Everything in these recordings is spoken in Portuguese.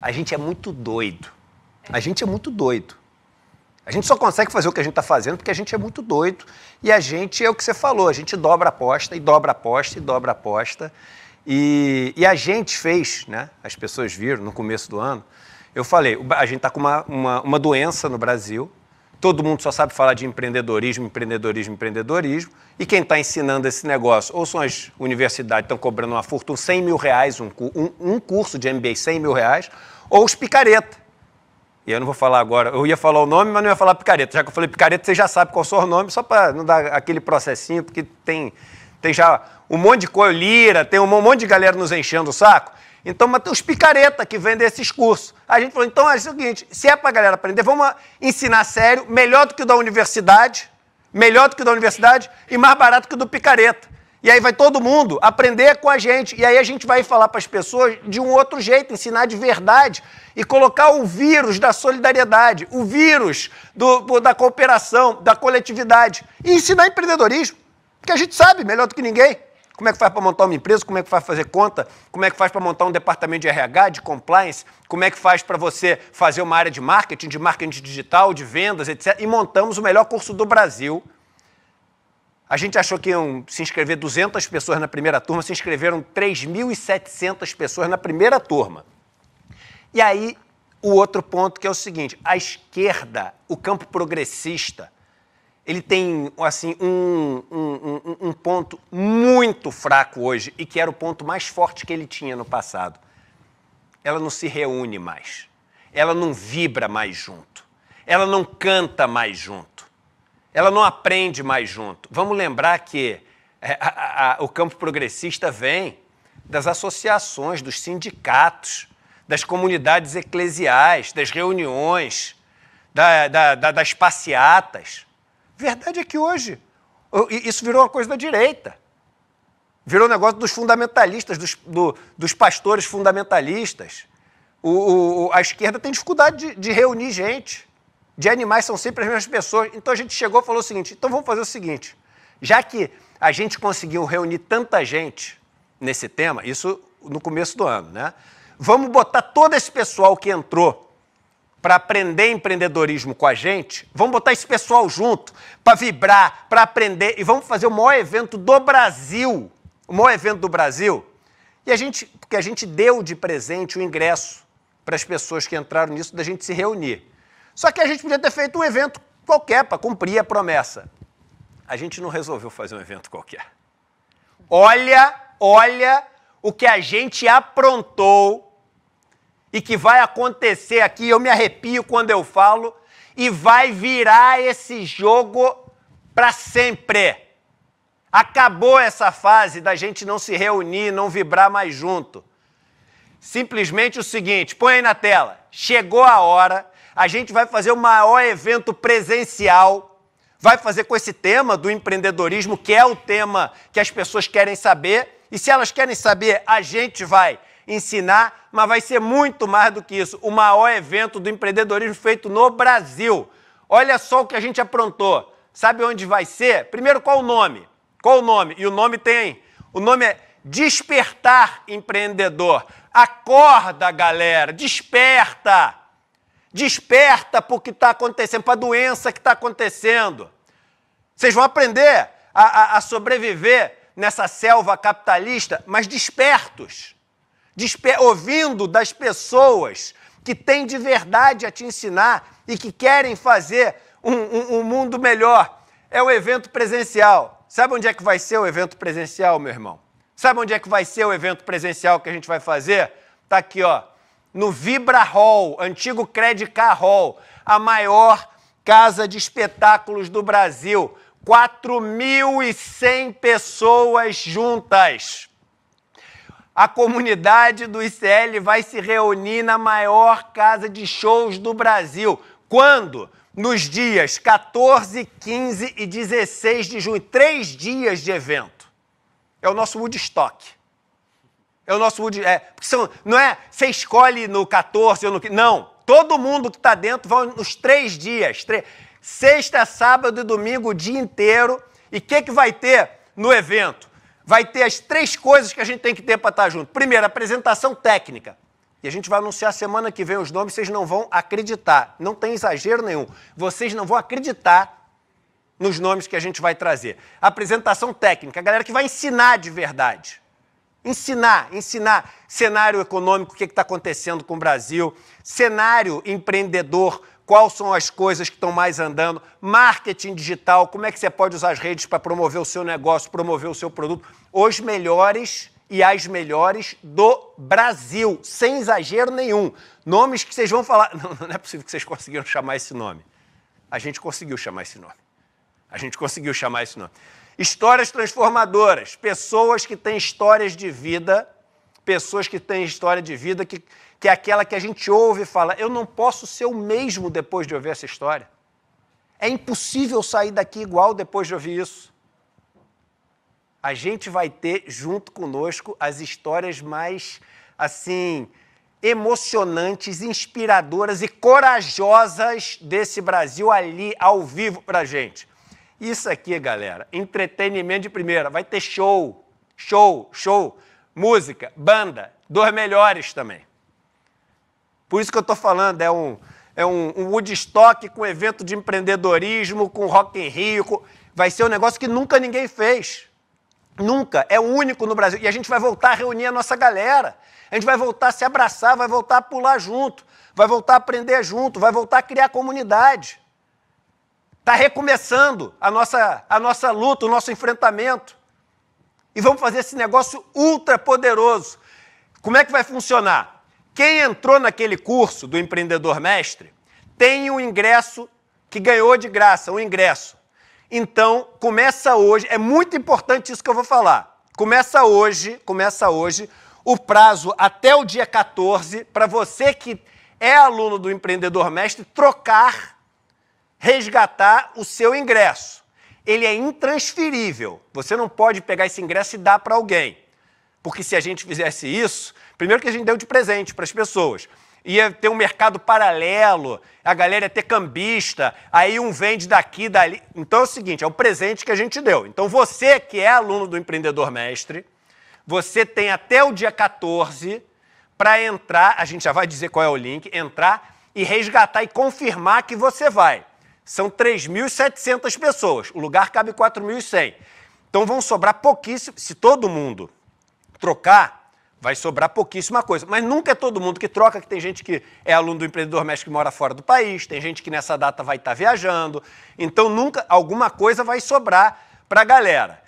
A gente é muito doido. A gente é muito doido. A gente só consegue fazer o que a gente está fazendo porque a gente é muito doido. E a gente é o que você falou, a gente dobra a aposta e dobra a aposta e dobra a aposta. E, e a gente fez, né? As pessoas viram no começo do ano. Eu falei, a gente está com uma, uma, uma doença no Brasil Todo mundo só sabe falar de empreendedorismo, empreendedorismo, empreendedorismo. E quem está ensinando esse negócio, ou são as universidades que estão cobrando uma fortuna, 100 mil reais, um, um, um curso de MBA, 100 mil reais, ou os picareta. E eu não vou falar agora, eu ia falar o nome, mas não ia falar picareta. Já que eu falei picareta, você já sabe qual é o seu nome, só para não dar aquele processinho, porque tem, tem já um monte de coelho, tem um monte de galera nos enchendo o saco. Então, os picareta que vendem esses cursos. A gente falou, então é o seguinte, se é para a galera aprender, vamos ensinar sério, melhor do que o da universidade, melhor do que o da universidade e mais barato que o do picareta. E aí vai todo mundo aprender com a gente. E aí a gente vai falar para as pessoas de um outro jeito, ensinar de verdade e colocar o vírus da solidariedade, o vírus do, da cooperação, da coletividade. E ensinar empreendedorismo, porque a gente sabe melhor do que ninguém. Como é que faz para montar uma empresa? Como é que faz para fazer conta? Como é que faz para montar um departamento de RH, de compliance? Como é que faz para você fazer uma área de marketing, de marketing digital, de vendas, etc. E montamos o melhor curso do Brasil. A gente achou que iam se inscrever 200 pessoas na primeira turma, se inscreveram 3.700 pessoas na primeira turma. E aí, o outro ponto que é o seguinte: a esquerda, o campo progressista, ele tem assim um, um, um, um, ponto muito fraco hoje e que era o ponto mais forte que ele tinha no passado. Ela não se reúne mais. Ela não vibra mais junto. Ela não canta mais junto. Ela não aprende mais junto. Vamos lembrar que é, a, a, a, o campo progressista vem das associações, dos sindicatos, das comunidades eclesiais, das reuniões, da, da, da, das passeatas. Verdade é que hoje isso virou uma coisa da direita. Virou um negócio dos fundamentalistas, dos, do, dos pastores fundamentalistas. O, o, a esquerda tem dificuldade de, de reunir gente. De animais são sempre as mesmas pessoas. Então a gente chegou e falou o seguinte: então vamos fazer o seguinte. Já que a gente conseguiu reunir tanta gente nesse tema, isso no começo do ano, né? Vamos botar todo esse pessoal que entrou para aprender empreendedorismo com a gente, vamos botar esse pessoal junto para vibrar, para aprender e vamos fazer o maior evento do Brasil, o maior evento do Brasil. E a gente, porque a gente deu de presente o ingresso para as pessoas que entraram nisso da gente se reunir. Só que a gente podia ter feito um evento qualquer para cumprir a promessa. A gente não resolveu fazer um evento qualquer. Olha, olha o que a gente aprontou e que vai acontecer aqui, eu me arrepio quando eu falo, e vai virar esse jogo para sempre. Acabou essa fase da gente não se reunir, não vibrar mais junto. Simplesmente o seguinte, põe aí na tela. Chegou a hora, a gente vai fazer o maior evento presencial, vai fazer com esse tema do empreendedorismo, que é o tema que as pessoas querem saber, e se elas querem saber, a gente vai ensinar, mas vai ser muito mais do que isso. O maior evento do empreendedorismo feito no Brasil. Olha só o que a gente aprontou. Sabe onde vai ser? Primeiro, qual o nome? Qual o nome? E o nome tem. O nome é Despertar Empreendedor. Acorda, galera, desperta. Desperta para o que está acontecendo, para a doença que está acontecendo. Vocês vão aprender a, a, a sobreviver nessa selva capitalista, mas despertos ouvindo das pessoas que têm de verdade a te ensinar e que querem fazer um, um, um mundo melhor. É o evento presencial. Sabe onde é que vai ser o evento presencial, meu irmão? Sabe onde é que vai ser o evento presencial que a gente vai fazer? Tá aqui, ó, no Vibra Hall, antigo Credit Car Hall, a maior casa de espetáculos do Brasil. 4.100 pessoas juntas a comunidade do ICL vai se reunir na maior casa de shows do Brasil. Quando? Nos dias 14, 15 e 16 de junho. Três dias de evento. É o nosso Woodstock. É o nosso Woodstock. É, são, não é você escolhe no 14 ou no. Não. Todo mundo que está dentro vai nos três dias. Três, sexta, sábado e domingo, o dia inteiro. E o que, que vai ter no evento? vai ter as três coisas que a gente tem que ter para estar tá junto. Primeiro, apresentação técnica. E a gente vai anunciar semana que vem os nomes, vocês não vão acreditar. Não tem exagero nenhum. Vocês não vão acreditar nos nomes que a gente vai trazer. Apresentação técnica, a galera que vai ensinar de verdade. Ensinar, ensinar cenário econômico, o que é está acontecendo com o Brasil, cenário empreendedor, quais são as coisas que estão mais andando, marketing digital, como é que você pode usar as redes para promover o seu negócio, promover o seu produto, os melhores e as melhores do Brasil, sem exagero nenhum. Nomes que vocês vão falar, não, não é possível que vocês conseguiram chamar esse nome. A gente conseguiu chamar esse nome. A gente conseguiu chamar esse nome. Histórias transformadoras, pessoas que têm histórias de vida, pessoas que têm história de vida que que é aquela que a gente ouve e fala: eu não posso ser o mesmo depois de ouvir essa história. É impossível sair daqui igual depois de ouvir isso. A gente vai ter junto conosco as histórias mais, assim, emocionantes, inspiradoras e corajosas desse Brasil ali ao vivo pra gente. Isso aqui, galera, entretenimento de primeira. Vai ter show, show, show, música, banda, dois melhores também. Por isso que eu estou falando, é um, é um, Woodstock com evento de empreendedorismo, com Rock em Rio, com... vai ser um negócio que nunca ninguém fez. Nunca, é único no Brasil. E a gente vai voltar a reunir a nossa galera. A gente vai voltar a se abraçar, vai voltar a pular junto, vai voltar a aprender junto, vai voltar a criar comunidade. Está recomeçando a nossa, a nossa luta, o nosso enfrentamento. E vamos fazer esse negócio ultra poderoso. Como é que vai funcionar? Quem entrou naquele curso do empreendedor mestre tem um ingresso que ganhou de graça, um ingresso. Então, começa hoje, é muito importante isso que eu vou falar. Começa hoje, começa hoje o prazo até o dia 14 para você que é aluno do empreendedor mestre trocar, resgatar o seu ingresso. Ele é intransferível. Você não pode pegar esse ingresso e dar para alguém. Porque se a gente fizesse isso, primeiro que a gente deu de presente para as pessoas, ia ter um mercado paralelo, a galera ia ter cambista, aí um vende daqui, dali. Então é o seguinte, é o presente que a gente deu. Então você que é aluno do Empreendedor Mestre, você tem até o dia 14 para entrar, a gente já vai dizer qual é o link, entrar e resgatar e confirmar que você vai. São 3.700 pessoas, o lugar cabe 4.100. Então vão sobrar pouquíssimo se todo mundo trocar, vai sobrar pouquíssima coisa. Mas nunca é todo mundo que troca, que tem gente que é aluno do empreendedor mestre que mora fora do país, tem gente que nessa data vai estar tá viajando. Então nunca alguma coisa vai sobrar para a galera.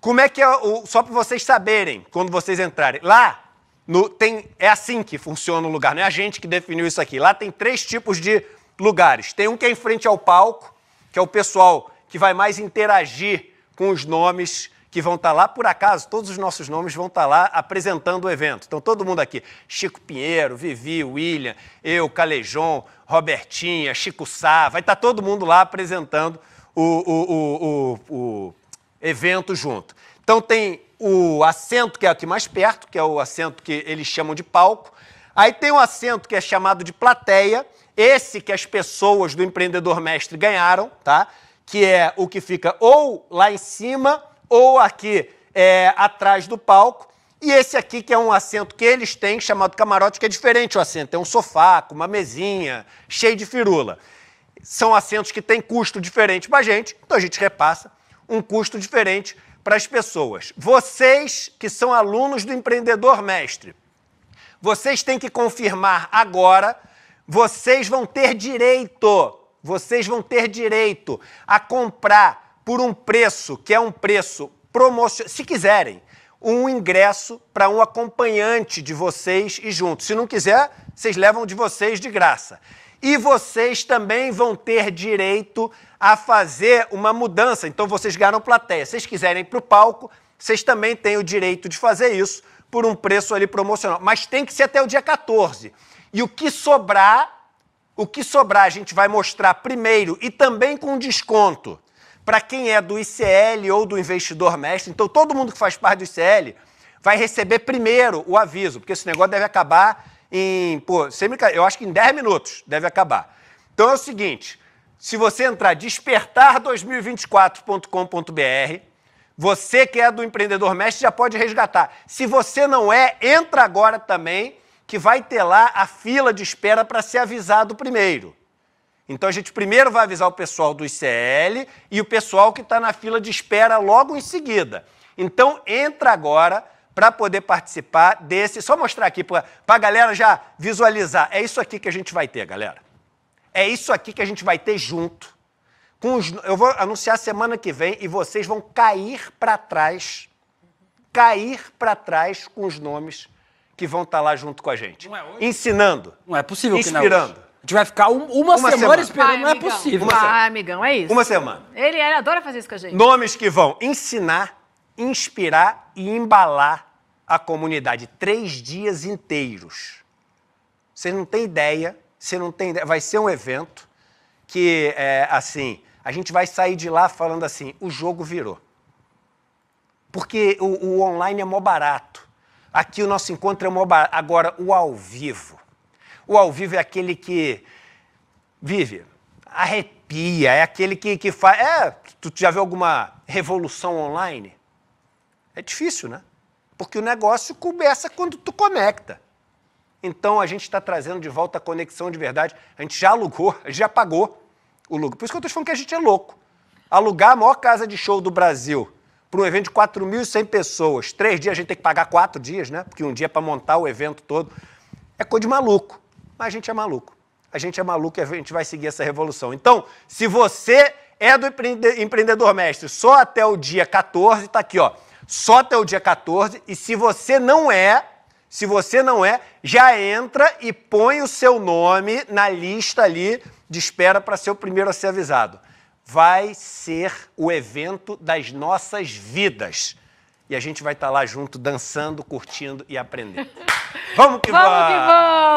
Como é que é o, só para vocês saberem quando vocês entrarem lá no, tem é assim que funciona o lugar, não é a gente que definiu isso aqui. Lá tem três tipos de lugares. Tem um que é em frente ao palco, que é o pessoal que vai mais interagir com os nomes que vão estar tá lá, por acaso, todos os nossos nomes vão estar tá lá apresentando o evento. Então, todo mundo aqui: Chico Pinheiro, Vivi, William, eu, Calejon, Robertinha, Chico Sá, vai estar tá todo mundo lá apresentando o, o, o, o evento junto. Então, tem o assento, que é aqui mais perto, que é o assento que eles chamam de palco. Aí tem um assento que é chamado de plateia, esse que as pessoas do empreendedor mestre ganharam, tá? Que é o que fica ou lá em cima ou aqui é, atrás do palco. E esse aqui, que é um assento que eles têm, chamado camarote, que é diferente o assento. É um sofá, com uma mesinha, cheio de firula. São assentos que têm custo diferente para a gente, então a gente repassa um custo diferente para as pessoas. Vocês que são alunos do empreendedor mestre, vocês têm que confirmar agora, vocês vão ter direito, vocês vão ter direito a comprar por um preço que é um preço promocional, se quiserem, um ingresso para um acompanhante de vocês e juntos. Se não quiser, vocês levam de vocês de graça. E vocês também vão ter direito a fazer uma mudança. Então vocês ganham plateia. Se vocês quiserem ir para o palco, vocês também têm o direito de fazer isso por um preço ali promocional. Mas tem que ser até o dia 14. E o que sobrar, o que sobrar a gente vai mostrar primeiro e também com desconto para quem é do ICL ou do investidor mestre. Então, todo mundo que faz parte do ICL vai receber primeiro o aviso, porque esse negócio deve acabar em. Pô, eu acho que em 10 minutos deve acabar. Então é o seguinte: se você entrar despertar2024.com.br, você que é do empreendedor mestre já pode resgatar. Se você não é, entra agora também, que vai ter lá a fila de espera para ser avisado primeiro. Então a gente primeiro vai avisar o pessoal do ICL e o pessoal que está na fila de espera logo em seguida. Então entra agora para poder participar desse. Só mostrar aqui para a galera já visualizar. É isso aqui que a gente vai ter, galera. É isso aqui que a gente vai ter junto. Com os, eu vou anunciar semana que vem e vocês vão cair para trás, cair para trás com os nomes que vão estar tá lá junto com a gente. Não é hoje? Ensinando. Não é possível que não. É Inspirando. A gente vai ficar um- uma, Uma semana, semana. esperando, não é possível. Uma semana. Ah, amigão, é isso. Uma semana. Ele, ele adora fazer isso com a gente. Nomes que vão ensinar, inspirar e embalar a comunidade. Três dias inteiros. Você não tem ideia, você não tem ideia. Vai ser um evento que, é, assim, a gente vai sair de lá falando assim, o jogo virou. Porque o, o online é mó barato. Aqui o nosso encontro é mó barato. Agora, o ao vivo. O ao vivo é aquele que vive, arrepia, é aquele que, que faz. É, tu já viu alguma revolução online? É difícil, né? Porque o negócio começa quando tu conecta. Então a gente está trazendo de volta a conexão de verdade. A gente já alugou, a gente já pagou o lucro. Por isso que eu estou falando que a gente é louco. Alugar a maior casa de show do Brasil para um evento de 4.100 pessoas. Três dias a gente tem que pagar quatro dias, né? Porque um dia é para montar o evento todo. É coisa de maluco. Mas a gente é maluco. A gente é maluco e a gente vai seguir essa revolução. Então, se você é do empreendedor mestre, só até o dia 14, está aqui, ó. Só até o dia 14. E se você não é, se você não é, já entra e põe o seu nome na lista ali de espera para ser o primeiro a ser avisado. Vai ser o evento das nossas vidas. E a gente vai estar tá lá junto, dançando, curtindo e aprendendo. Vamos que vamos! vamos. Que vamos.